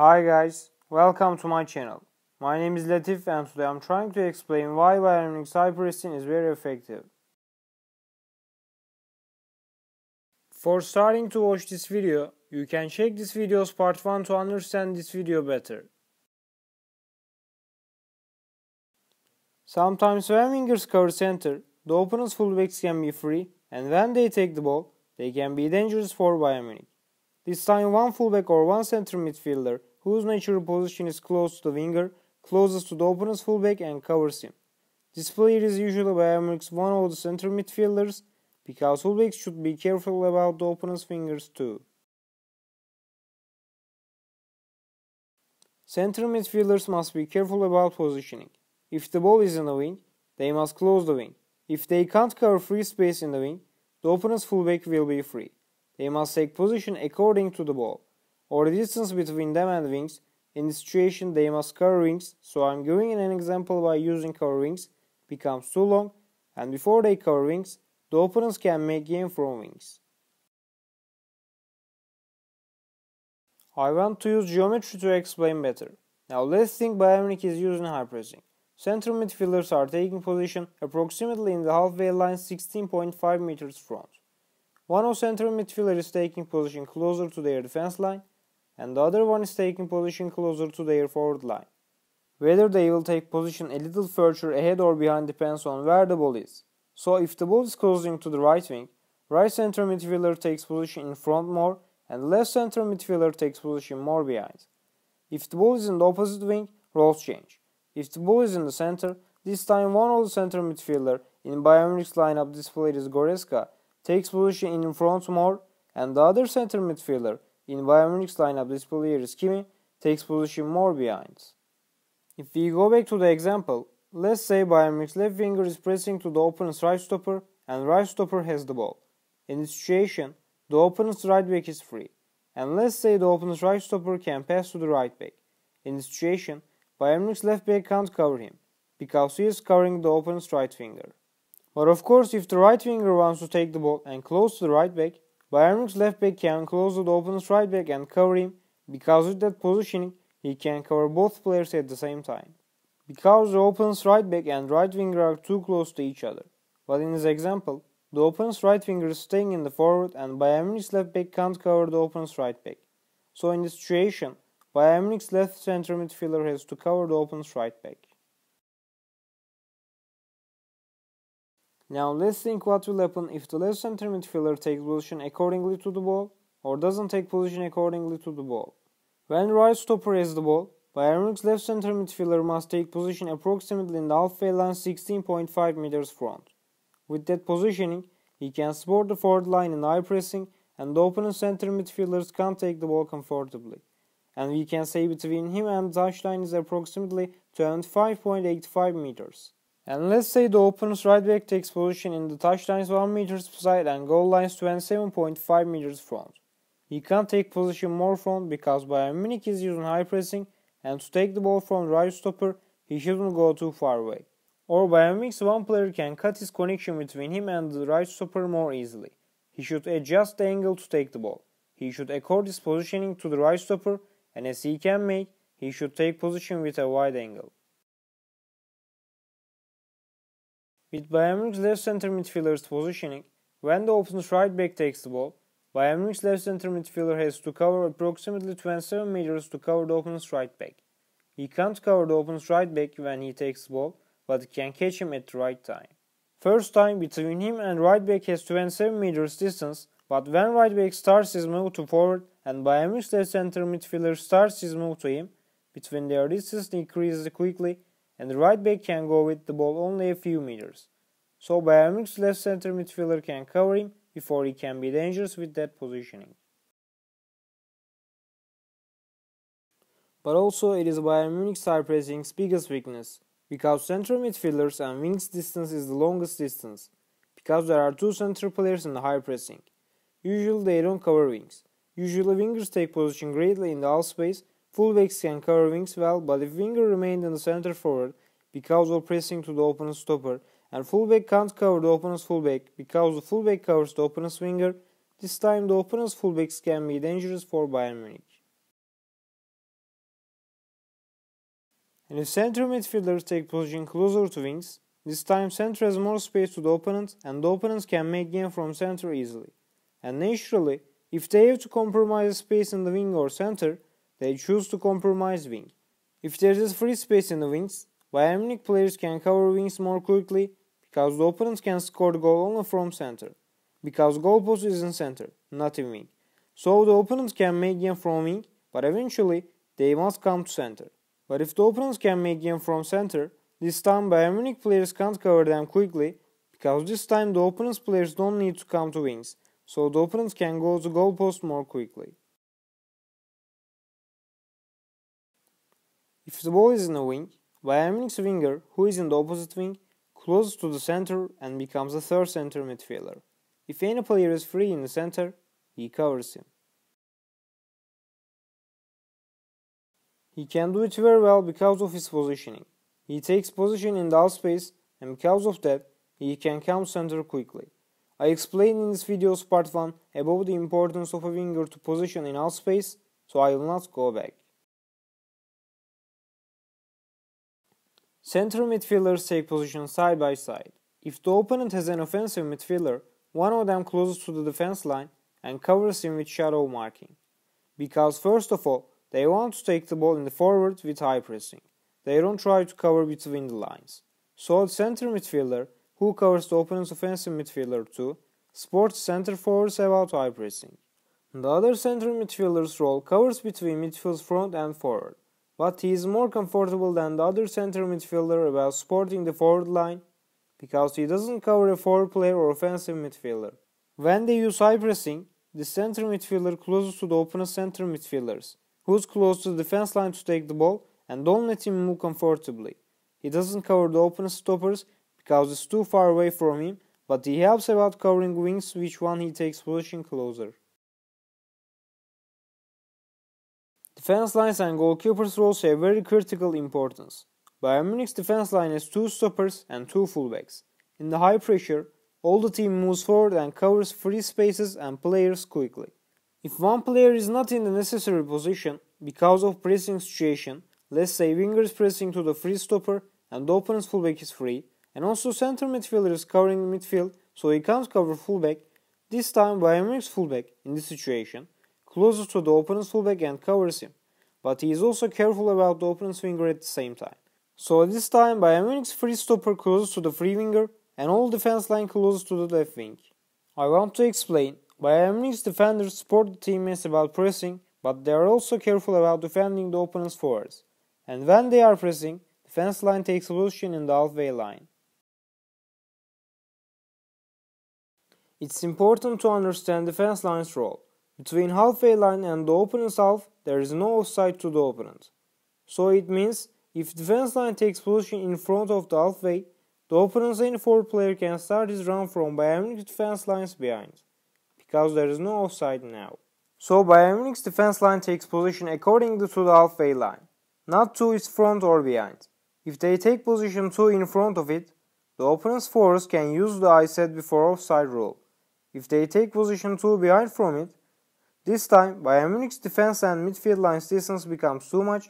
Hi guys, welcome to my channel. My name is Latif and today I'm trying to explain why learning cypressine is very effective. For starting to watch this video, you can check this video's part 1 to understand this video better. Sometimes when wingers cover center, the opponent's fullbacks can be free and when they take the ball, they can be dangerous for Bayern Munich. This time one fullback or one center midfielder whose natural position is close to the winger, closest to the opponent's fullback and covers him. This player is usually Bayern one of the center midfielders, because fullbacks should be careful about the opponent's fingers too. Center midfielders must be careful about positioning. If the ball is in the wing, they must close the wing. If they can't cover free space in the wing, the opponent's fullback will be free. They must take position according to the ball or distance between them and wings. In this situation they must cover wings, so I'm giving an example by using cover wings becomes too long and before they cover wings, the opponents can make gain from wings. I want to use geometry to explain better. Now let's think Munich is using high pressing. Central midfielders are taking position approximately in the halfway line 16.5 meters front. One of central midfielders is taking position closer to their defense line and the other one is taking position closer to their forward line. Whether they will take position a little further ahead or behind depends on where the ball is. So if the ball is closing to the right wing, right center midfielder takes position in front more and left center midfielder takes position more behind. If the ball is in the opposite wing, roles change. If the ball is in the center, this time one of the center midfielder in Bayern Munich's lineup displayed is Goreska takes position in front more and the other center midfielder in Bayern lineup, this player scheme Kimi, takes position more behind. If we go back to the example, let's say biometrics left winger is pressing to the opponent's right stopper and right stopper has the ball. In this situation, the opponent's right back is free. And let's say the opponent's right stopper can pass to the right back. In this situation, biometrics left back can't cover him, because he is covering the opponent's right winger. But of course, if the right winger wants to take the ball and close to the right back, Bayramuk's left back can close the opponent's right back and cover him because with that positioning he can cover both players at the same time. Because the opponent's right back and right winger are too close to each other. But in this example, the opponent's right winger is staying in the forward and Bayern Munich's left back can't cover the opponent's right back. So in this situation, Bayern Munich's left center midfielder has to cover the opponent's right back. Now let's think what will happen if the left center midfielder takes position accordingly to the ball or doesn't take position accordingly to the ball. When right stopper has the ball, Bayern Munich's left center midfielder must take position approximately in the halfway line 16.5 meters front. With that positioning, he can support the forward line in high pressing and the center midfielders can't take the ball comfortably. And we can say between him and the touchline is approximately 25.85 meters. And let's say the opponent's right back takes position in the touchline's 1 meters side and goal line's 27.5 meters front. He can't take position more front because Bayern Munich is using high pressing and to take the ball from right stopper he shouldn't go too far away. Or Bayern Munich's one player can cut his connection between him and the right stopper more easily. He should adjust the angle to take the ball. He should accord his positioning to the right stopper and as he can make, he should take position with a wide angle. With Bayern Munich's left center midfielder's positioning, when the opponent's right back takes the ball, Bayern Munich's left center midfielder has to cover approximately 27 meters to cover the opponent's right back. He can't cover the opponent's right back when he takes the ball, but he can catch him at the right time. First time between him and right back has 27 meters distance, but when right back starts his move to forward and Bayern left center midfielder starts his move to him, between their distance increases quickly and the right back can go with the ball only a few meters. So Bayern's left center midfielder can cover him before he can be dangerous with that positioning. But also it is Bayern Munich's high pressing's biggest weakness, because central midfielders and wings distance is the longest distance, because there are two central players in the high pressing. Usually they don't cover wings. Usually wingers take position greatly in the half space, fullbacks can cover wings well, but if winger remained in the center forward, because of pressing to the open stopper, and fullback can't cover the opponent's fullback because the fullback covers the opponent's winger. This time the opponent's fullbacks can be dangerous for Bayern Munich. And if central midfielders take position closer to wings, this time center has more space to the opponent and the opponents can make gain from center easily. And naturally, if they have to compromise space in the wing or center, they choose to compromise wing. If there is free space in the wings, Bayern Munich players can cover wings more quickly because the opponent can score goal only from center. Because goalpost is in center, not in wing. So the opponents can make game from wing, but eventually they must come to center. But if the opponents can make game from center, this time Bayern Munich players can't cover them quickly, because this time the opponents players don't need to come to wings, so the opponents can go to goalpost more quickly. If the ball is in a wing, Bayern Munich's winger, who is in the opposite wing, close to the center and becomes a third center midfielder. If any player is free in the center, he covers him. He can do it very well because of his positioning. He takes position in the space, and because of that, he can come center quickly. I explained in this video's part 1 about the importance of a winger to position in space, so I will not go back. Central midfielders take position side by side. If the opponent has an offensive midfielder, one of them closes to the defense line and covers him with shadow marking. Because first of all, they want to take the ball in the forward with high pressing. They don't try to cover between the lines. So the center midfielder, who covers the opponent's offensive midfielder too, sports center forwards about high pressing. The other center midfielder's role covers between midfield's front and forward. But he is more comfortable than the other center midfielder about supporting the forward line because he doesn't cover a forward player or offensive midfielder. When they use high pressing, the center midfielder closes to the open center midfielders, who's close to the defense line to take the ball and don't let him move comfortably. He doesn't cover the open stoppers because it's too far away from him, but he helps about covering wings which one he takes position closer. Defense lines and goalkeepers' roles have very critical importance. Bayern Munich's defense line has two stoppers and two fullbacks. In the high pressure, all the team moves forward and covers free spaces and players quickly. If one player is not in the necessary position because of pressing situation, let's say winger is pressing to the free stopper and the opponent's fullback is free, and also center midfielder is covering midfield so he can't cover fullback, this time Bayern Munich's fullback in this situation closer to the opponent's fullback and covers him. But he is also careful about the opponent's winger at the same time. So this time Bayern Munich's free stopper closes to the free winger and all defense line closes to the left wing. I want to explain. Bayern Munich's defenders support the teammates about pressing, but they are also careful about defending the opponent's forwards. And when they are pressing, defense line takes a position in the halfway line. It's important to understand defense line's role. Between halfway line and the opponent's half, there is no offside to the opponent. So it means if defense line takes position in front of the halfway, the opponent's any four player can start his run from Bayern Munich's defense lines behind, because there is no offside now. So Bayern Munich's defense line takes position according to the halfway line, not to its front or behind. If they take position 2 in front of it, the opponent's force can use the I said before offside rule. If they take position 2 behind from it, this time, Bayern Munich's defense and midfield line distance becomes too much,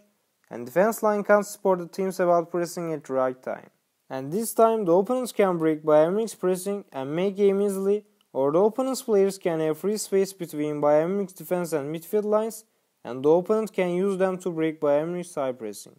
and defense line can't support the teams about pressing at the right time. And this time, the opponents can break Bayern Munich's pressing and make game easily, or the opponent's players can have free space between Bayern Munich's defense and midfield lines, and the opponent can use them to break Bayern Munich's side pressing.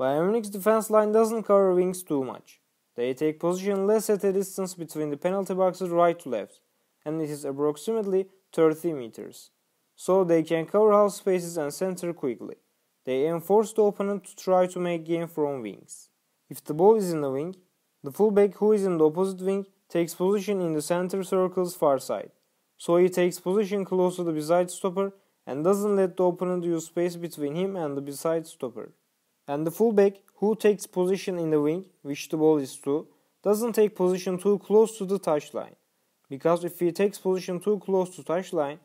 Bayern Munich's defense line doesn't cover wings too much. They take position less at a distance between the penalty boxes right to left, and it is approximately 30 meters. So they can cover half spaces and center quickly. They enforce the opponent to try to make game from wings. If the ball is in the wing, the fullback who is in the opposite wing takes position in the center circle's far side. So he takes position close to the beside stopper and doesn't let the opponent use space between him and the beside stopper. And the fullback who takes position in the wing, which the ball is to, doesn't take position too close to the touchline. Because if he takes position too close to touchline,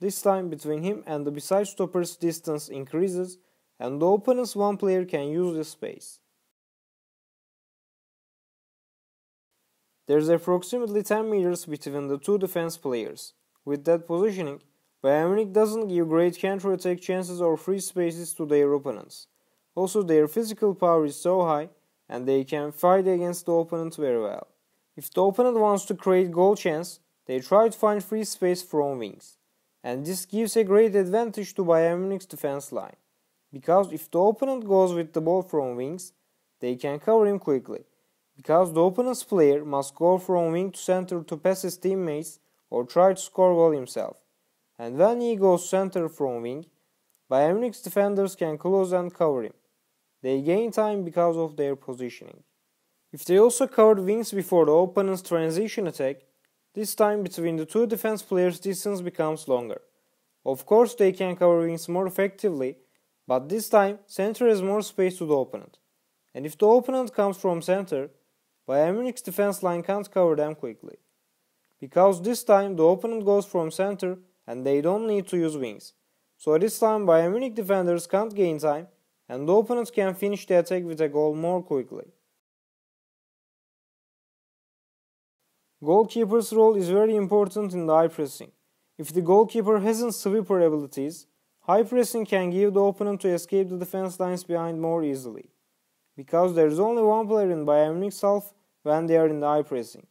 this time between him and the beside stopper's distance increases and the opponent's one player can use the space. There is approximately 10 meters between the two defense players. With that positioning, Bayern Munich doesn't give great counter-attack chances or free spaces to their opponents. Also, their physical power is so high and they can fight against the opponent very well. If the opponent wants to create goal chance, they try to find free space from wings. And this gives a great advantage to Bayern Munich's defense line. Because if the opponent goes with the ball from wings, they can cover him quickly. Because the opponent's player must go from wing to center to pass his teammates or try to score goal himself. And when he goes center from wing, Bayern Munich's defenders can close and cover him. They gain time because of their positioning. If they also covered wings before the opponent's transition attack, this time between the two defense players distance becomes longer. Of course they can cover wings more effectively, but this time center has more space to the opponent. And if the opponent comes from center, Bayern Munich's defense line can't cover them quickly. Because this time the opponent goes from center and they don't need to use wings. So this time Bayern Munich defenders can't gain time and the opponents can finish the attack with a goal more quickly. Goalkeeper's role is very important in the high pressing. If the goalkeeper hasn't sweeper abilities, high pressing can give the opponent to escape the defense lines behind more easily. Because there is only one player in Bayern Munich's half when they are in the high pressing,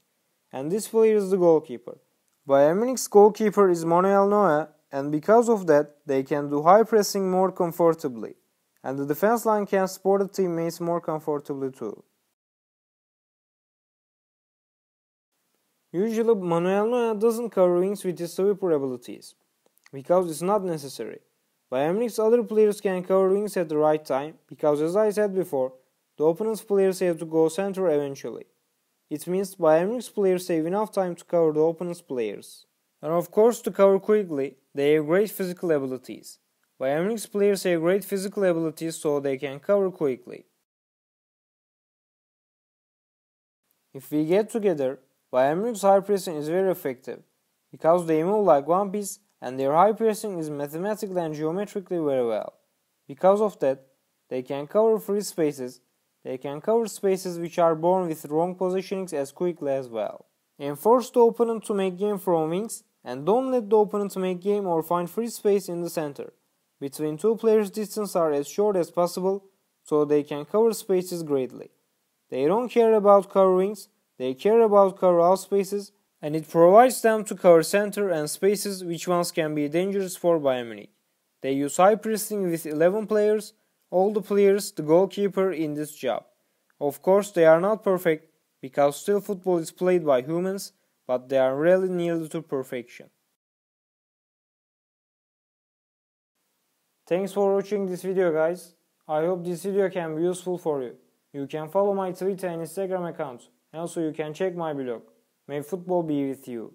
and this player is the goalkeeper. Bayern Munich's goalkeeper is Manuel Neuer, and because of that, they can do high pressing more comfortably and the defense line can support the teammates more comfortably too. Usually Manuel Neuer doesn't cover wings with his sweeper abilities, because it's not necessary. Bayern Munich's other players can cover wings at the right time, because as I said before, the opponent's players have to go center eventually. It means Bayern Munich's players have enough time to cover the opponent's players. And of course to cover quickly, they have great physical abilities. Wyoming's players have great physical ability so they can cover quickly. If we get together, Wyoming's high pressing is very effective because they move like one piece and their high pressing is mathematically and geometrically very well. Because of that, they can cover free spaces, they can cover spaces which are born with wrong positionings as quickly as well. And force the opponent to make game from wings and don't let the opponent make game or find free space in the center between two players' distance are as short as possible so they can cover spaces greatly. They don't care about coverings, they care about cover out spaces and it provides them to cover center and spaces which once can be dangerous for Bayern Munich. They use high pressing with 11 players, all the players, the goalkeeper in this job. Of course they are not perfect because still football is played by humans, but they are really nearly to perfection. Thanks for watching this video guys. I hope this video can be useful for you. You can follow my Twitter and Instagram accounts. Also you can check my blog. May football be with you.